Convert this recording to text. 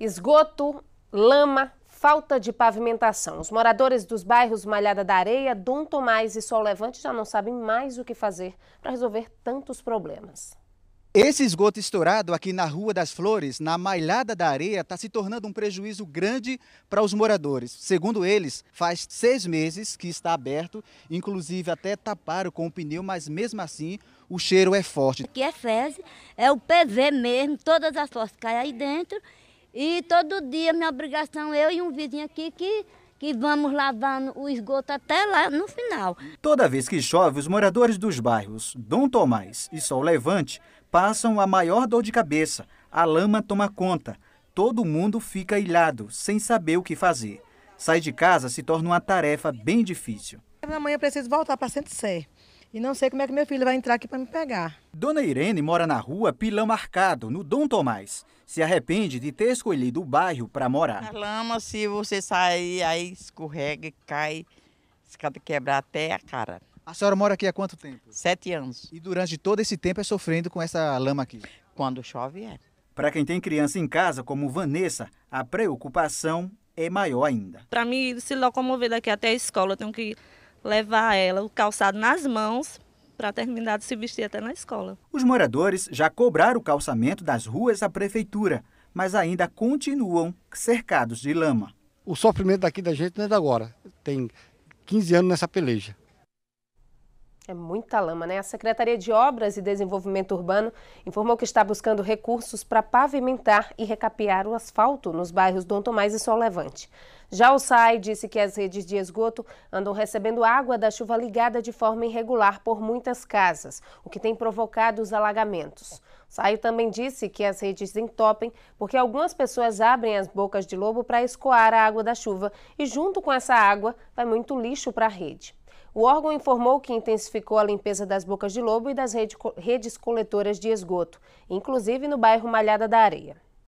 Esgoto, lama, falta de pavimentação. Os moradores dos bairros Malhada da Areia, Dom Tomás e Sol Levante já não sabem mais o que fazer para resolver tantos problemas. Esse esgoto estourado aqui na Rua das Flores, na Malhada da Areia, está se tornando um prejuízo grande para os moradores. Segundo eles, faz seis meses que está aberto, inclusive até taparam com o pneu, mas mesmo assim o cheiro é forte. Aqui é fezes, é o PV mesmo, todas as foscas caem aí dentro e todo dia minha obrigação, eu e um vizinho aqui que que vamos lavar o esgoto até lá no final. Toda vez que chove, os moradores dos bairros Dom Tomás e Sol Levante passam a maior dor de cabeça. A lama toma conta. Todo mundo fica ilhado, sem saber o que fazer. Sair de casa se torna uma tarefa bem difícil. Amanhã eu preciso voltar para Centro Sé. E não sei como é que meu filho vai entrar aqui para me pegar. Dona Irene mora na rua Pilão Marcado, no Dom Tomás. Se arrepende de ter escolhido o bairro para morar. Na lama, se você sair, aí escorrega, cai, escada quebrar até a cara. A senhora mora aqui há quanto tempo? Sete anos. E durante todo esse tempo é sofrendo com essa lama aqui? Quando chove, é. Para quem tem criança em casa, como Vanessa, a preocupação é maior ainda. Para mim, se locomover daqui até a escola, eu tenho que levar ela, o calçado nas mãos, para terminar de se vestir até na escola. Os moradores já cobraram o calçamento das ruas à prefeitura, mas ainda continuam cercados de lama. O sofrimento daqui da gente não é de agora. Tem 15 anos nessa peleja. É muita lama, né? A Secretaria de Obras e Desenvolvimento Urbano informou que está buscando recursos para pavimentar e recapear o asfalto nos bairros Dom Tomás e Sol Levante. Já o SAI disse que as redes de esgoto andam recebendo água da chuva ligada de forma irregular por muitas casas, o que tem provocado os alagamentos. O SAI também disse que as redes entopem porque algumas pessoas abrem as bocas de lobo para escoar a água da chuva e, junto com essa água, vai muito lixo para a rede. O órgão informou que intensificou a limpeza das bocas de lobo e das redes coletoras de esgoto, inclusive no bairro Malhada da Areia.